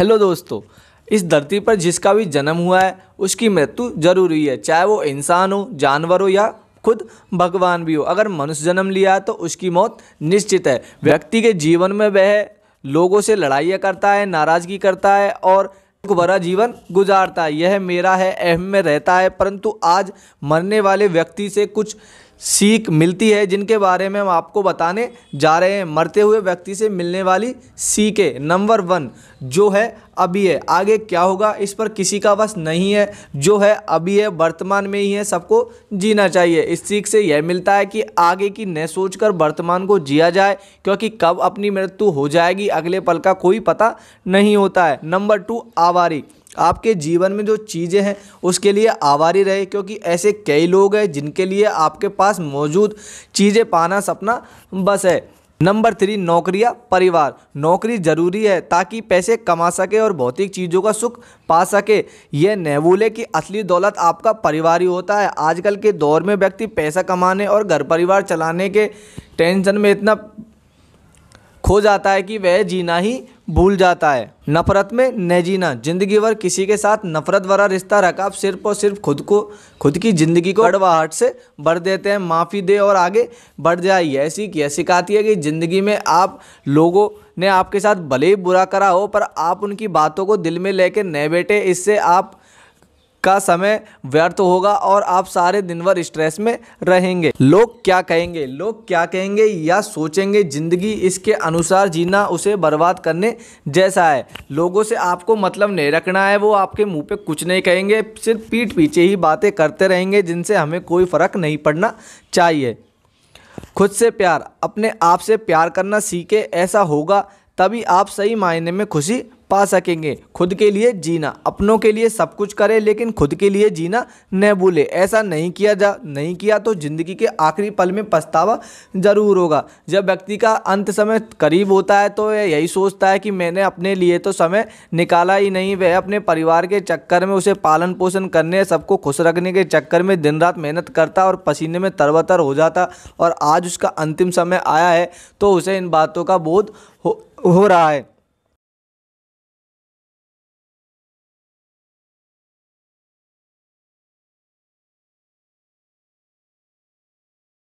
hello दोस्तों इस धरती पर जिसका भी जन्म हुआ है उसकी मृत्यु जरूरी है चाहे वो इंसान हो जानवर हो या खुद भगवान भी हो अगर मनुष्य जन्म लिया है तो उसकी मौत निश्चित है व्यक्ति के जीवन में वह लोगों से लड़ाइयाँ करता है नाराज़गी करता है और एक बड़ा जीवन गुजारता है यह मेरा है अहम में रहता है परंतु आज मरने वाले व्यक्ति से कुछ सीख मिलती है जिनके बारे में हम आपको बताने जा रहे हैं मरते हुए व्यक्ति से मिलने वाली सीखें नंबर वन जो है अभी है आगे क्या होगा इस पर किसी का बस नहीं है जो है अभी है वर्तमान में ही है सबको जीना चाहिए इस सीख से यह मिलता है कि आगे की न सोचकर वर्तमान को जिया जाए क्योंकि कब अपनी मृत्यु हो जाएगी अगले पल का कोई पता नहीं होता है नंबर टू आवारी आपके जीवन में जो चीज़ें हैं उसके लिए आवारी रहे क्योंकि ऐसे कई लोग हैं जिनके लिए आपके पास मौजूद चीज़ें पाना सपना बस है नंबर थ्री नौकरियां परिवार नौकरी जरूरी है ताकि पैसे कमा सके और भौतिक चीज़ों का सुख पा सके यह नहबूल है कि असली दौलत आपका परिवार ही होता है आजकल के दौर में व्यक्ति पैसा कमाने और घर परिवार चलाने के टेंशन में इतना खो जाता है कि वह जीना ही भूल जाता है नफरत में न जीना जिंदगी भर किसी के साथ नफरत भरा रिश्ता रखा आप सिर्फ और सिर्फ खुद को खुद की ज़िंदगी को कड़वाहट से भर देते हैं माफ़ी दे और आगे बढ़ जाइए ऐसी क्या सिखाती है कि ज़िंदगी में आप लोगों ने आपके साथ भले ही बुरा करा हो पर आप उनकी बातों को दिल में लेके न बैठे इससे आप का समय व्यर्थ होगा और आप सारे दिन भर स्ट्रेस में रहेंगे लोग क्या कहेंगे लोग क्या कहेंगे या सोचेंगे ज़िंदगी इसके अनुसार जीना उसे बर्बाद करने जैसा है लोगों से आपको मतलब नहीं रखना है वो आपके मुंह पे कुछ नहीं कहेंगे सिर्फ पीठ पीछे ही बातें करते रहेंगे जिनसे हमें कोई फ़र्क नहीं पड़ना चाहिए खुद से प्यार अपने आप से प्यार करना सीखे ऐसा होगा तभी आप सही मायने में खुशी पा सकेंगे खुद के लिए जीना अपनों के लिए सब कुछ करें लेकिन खुद के लिए जीना न भूले ऐसा नहीं किया जा नहीं किया तो ज़िंदगी के आखिरी पल में पछतावा ज़रूर होगा जब व्यक्ति का अंत समय करीब होता है तो वह यही सोचता है कि मैंने अपने लिए तो समय निकाला ही नहीं वह अपने परिवार के चक्कर में उसे पालन पोषण करने सबको खुश रखने के चक्कर में दिन रात मेहनत करता और पसीने में तरबतर हो जाता और आज उसका अंतिम समय आया है तो उसे इन बातों का बोध हो, हो रहा है